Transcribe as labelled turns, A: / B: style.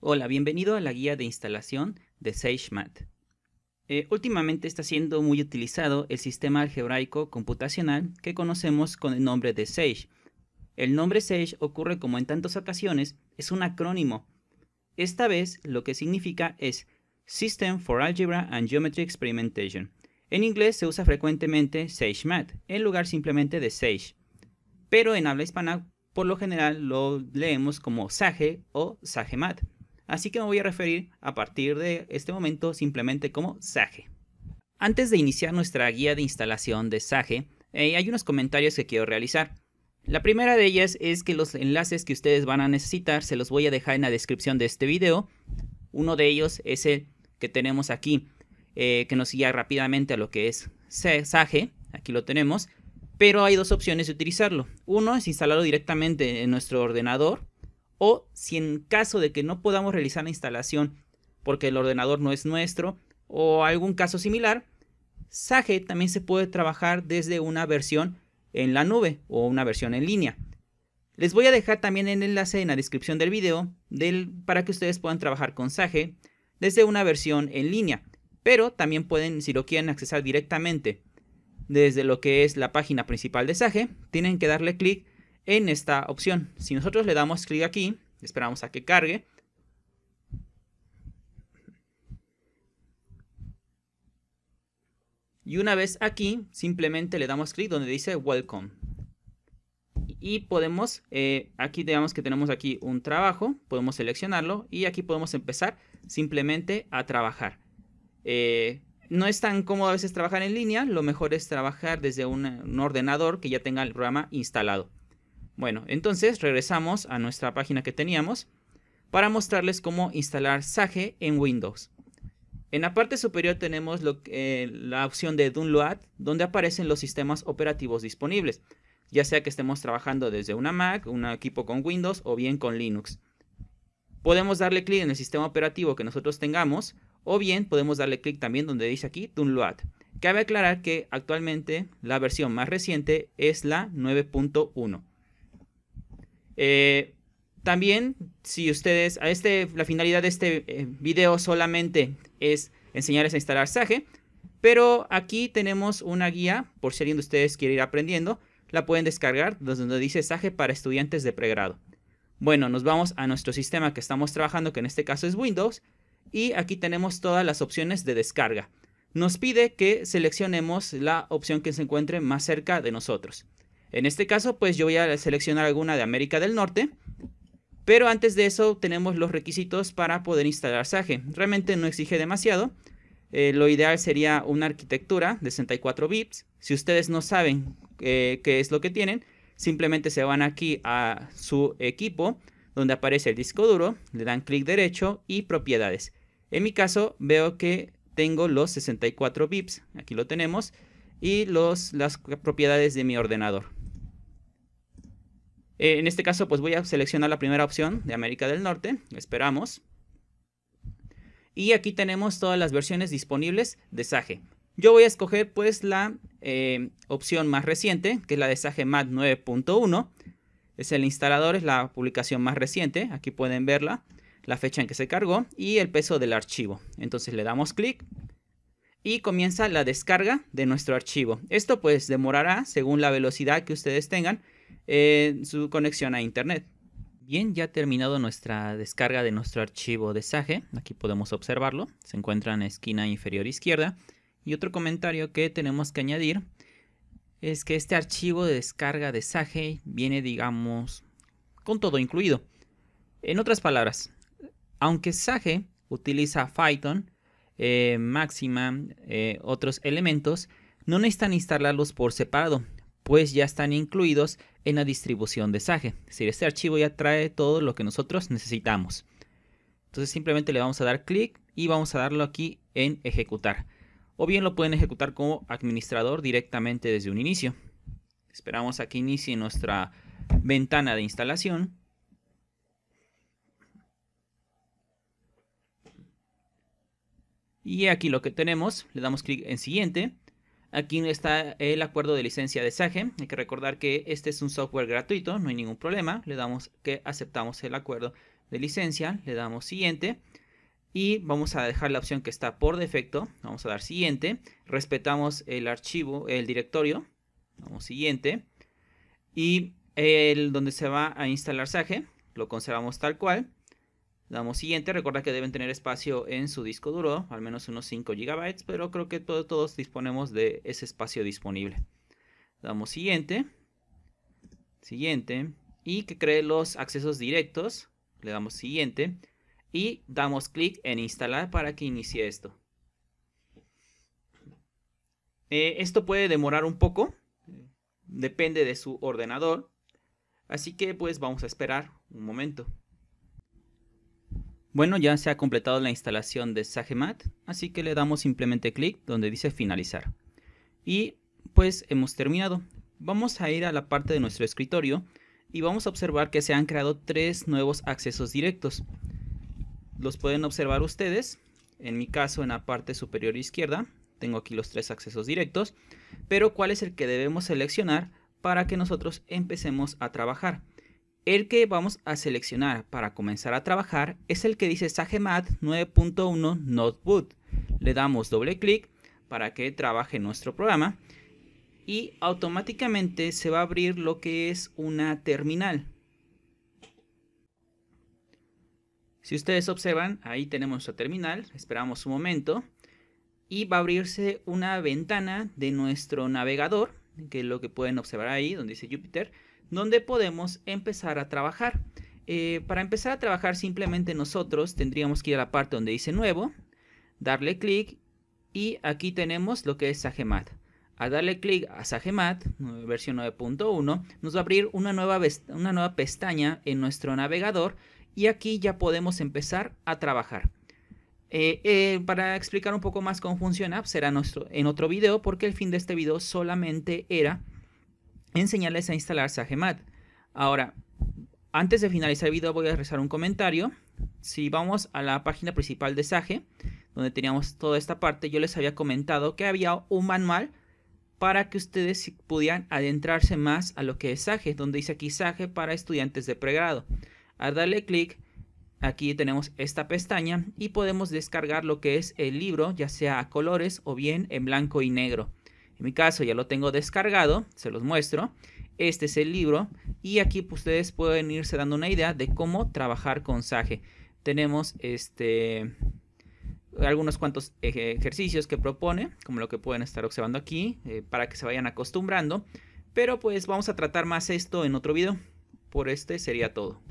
A: Hola, bienvenido a la guía de instalación de SageMath. Eh, últimamente está siendo muy utilizado el sistema algebraico computacional que conocemos con el nombre de Sage. El nombre Sage ocurre como en tantas ocasiones, es un acrónimo. Esta vez lo que significa es System for Algebra and Geometry Experimentation. En inglés se usa frecuentemente SageMath en lugar simplemente de Sage, pero en habla hispana por lo general lo leemos como Sage o SageMath así que me voy a referir a partir de este momento simplemente como Sage. Antes de iniciar nuestra guía de instalación de Sage, eh, hay unos comentarios que quiero realizar. La primera de ellas es que los enlaces que ustedes van a necesitar se los voy a dejar en la descripción de este video. Uno de ellos es el que tenemos aquí, eh, que nos guía rápidamente a lo que es Sage. Aquí lo tenemos. Pero hay dos opciones de utilizarlo. Uno es instalarlo directamente en nuestro ordenador o si en caso de que no podamos realizar la instalación porque el ordenador no es nuestro o algún caso similar, Sage también se puede trabajar desde una versión en la nube o una versión en línea. Les voy a dejar también el enlace en la descripción del video del, para que ustedes puedan trabajar con Sage desde una versión en línea, pero también pueden, si lo quieren accesar directamente desde lo que es la página principal de Sage, tienen que darle clic en esta opción. Si nosotros le damos clic aquí, esperamos a que cargue. Y una vez aquí, simplemente le damos clic donde dice Welcome. Y podemos, eh, aquí digamos que tenemos aquí un trabajo, podemos seleccionarlo y aquí podemos empezar simplemente a trabajar. Eh, no es tan cómodo a veces trabajar en línea, lo mejor es trabajar desde un ordenador que ya tenga el programa instalado. Bueno, entonces regresamos a nuestra página que teníamos para mostrarles cómo instalar Sage en Windows. En la parte superior tenemos eh, la opción de Download, donde aparecen los sistemas operativos disponibles, ya sea que estemos trabajando desde una Mac, un equipo con Windows o bien con Linux. Podemos darle clic en el sistema operativo que nosotros tengamos, o bien podemos darle clic también donde dice aquí Download. Cabe aclarar que actualmente la versión más reciente es la 9.1. Eh, también, si ustedes, a este, la finalidad de este eh, video solamente es enseñarles a instalar Sage, pero aquí tenemos una guía, por si alguien de ustedes quiere ir aprendiendo, la pueden descargar donde dice Sage para estudiantes de pregrado. Bueno, nos vamos a nuestro sistema que estamos trabajando, que en este caso es Windows, y aquí tenemos todas las opciones de descarga. Nos pide que seleccionemos la opción que se encuentre más cerca de nosotros. En este caso, pues yo voy a seleccionar alguna de América del Norte. Pero antes de eso tenemos los requisitos para poder instalar Sage. Realmente no exige demasiado. Eh, lo ideal sería una arquitectura de 64 bits. Si ustedes no saben eh, qué es lo que tienen, simplemente se van aquí a su equipo donde aparece el disco duro, le dan clic derecho y propiedades. En mi caso veo que tengo los 64 bits, aquí lo tenemos, y los, las propiedades de mi ordenador. Eh, en este caso, pues voy a seleccionar la primera opción de América del Norte. Esperamos. Y aquí tenemos todas las versiones disponibles de Sage. Yo voy a escoger pues la eh, opción más reciente, que es la de Sage Mat 9.1. Es el instalador, es la publicación más reciente. Aquí pueden verla, la fecha en que se cargó y el peso del archivo. Entonces le damos clic y comienza la descarga de nuestro archivo. Esto pues demorará según la velocidad que ustedes tengan en su conexión a Internet. Bien, ya ha terminado nuestra descarga de nuestro archivo de Sage. Aquí podemos observarlo. Se encuentra en la esquina inferior izquierda. Y otro comentario que tenemos que añadir es que este archivo de descarga de Sage viene, digamos, con todo incluido. En otras palabras, aunque Sage utiliza Python, eh, Maxima, eh, otros elementos, no necesitan instalarlos por separado, pues ya están incluidos en la distribución de Sage. Es decir, este archivo ya trae todo lo que nosotros necesitamos. Entonces simplemente le vamos a dar clic y vamos a darlo aquí en ejecutar. O bien lo pueden ejecutar como administrador directamente desde un inicio. Esperamos a que inicie nuestra ventana de instalación. Y aquí lo que tenemos, le damos clic en siguiente Aquí está el acuerdo de licencia de Sage. Hay que recordar que este es un software gratuito, no hay ningún problema. Le damos que aceptamos el acuerdo de licencia, le damos siguiente y vamos a dejar la opción que está por defecto. Vamos a dar siguiente. Respetamos el archivo, el directorio. Vamos siguiente. Y el donde se va a instalar Sage lo conservamos tal cual. Damos siguiente, recuerda que deben tener espacio en su disco duro, al menos unos 5 GB, pero creo que todos disponemos de ese espacio disponible. Damos siguiente, siguiente, y que cree los accesos directos, le damos siguiente, y damos clic en instalar para que inicie esto. Eh, esto puede demorar un poco, depende de su ordenador, así que pues vamos a esperar un momento. Bueno, ya se ha completado la instalación de SageMath, así que le damos simplemente clic donde dice finalizar. Y pues hemos terminado. Vamos a ir a la parte de nuestro escritorio y vamos a observar que se han creado tres nuevos accesos directos. Los pueden observar ustedes. En mi caso, en la parte superior izquierda, tengo aquí los tres accesos directos. Pero ¿cuál es el que debemos seleccionar para que nosotros empecemos a trabajar? El que vamos a seleccionar para comenzar a trabajar es el que dice SageMath 9.1 Notebook. Le damos doble clic para que trabaje nuestro programa y automáticamente se va a abrir lo que es una terminal. Si ustedes observan, ahí tenemos nuestra terminal, esperamos un momento y va a abrirse una ventana de nuestro navegador, que es lo que pueden observar ahí donde dice Jupyter donde podemos empezar a trabajar. Eh, para empezar a trabajar simplemente nosotros tendríamos que ir a la parte donde dice nuevo, darle clic y aquí tenemos lo que es Sagemat. Al darle clic a Sagemat, versión 9.1, nos va a abrir una nueva, una nueva pestaña en nuestro navegador y aquí ya podemos empezar a trabajar. Eh, eh, para explicar un poco más cómo funciona, pues, será nuestro, en otro video porque el fin de este video solamente era enseñarles a instalar SageMath. Ahora, antes de finalizar el video voy a rezar un comentario. Si vamos a la página principal de Sage, donde teníamos toda esta parte, yo les había comentado que había un manual para que ustedes pudieran adentrarse más a lo que es Sage, donde dice aquí Sage para estudiantes de pregrado. Al darle clic, aquí tenemos esta pestaña y podemos descargar lo que es el libro, ya sea a colores o bien en blanco y negro. En mi caso ya lo tengo descargado, se los muestro. Este es el libro y aquí ustedes pueden irse dando una idea de cómo trabajar con Sage. Tenemos este algunos cuantos ejercicios que propone, como lo que pueden estar observando aquí, eh, para que se vayan acostumbrando. Pero pues vamos a tratar más esto en otro video. Por este sería todo.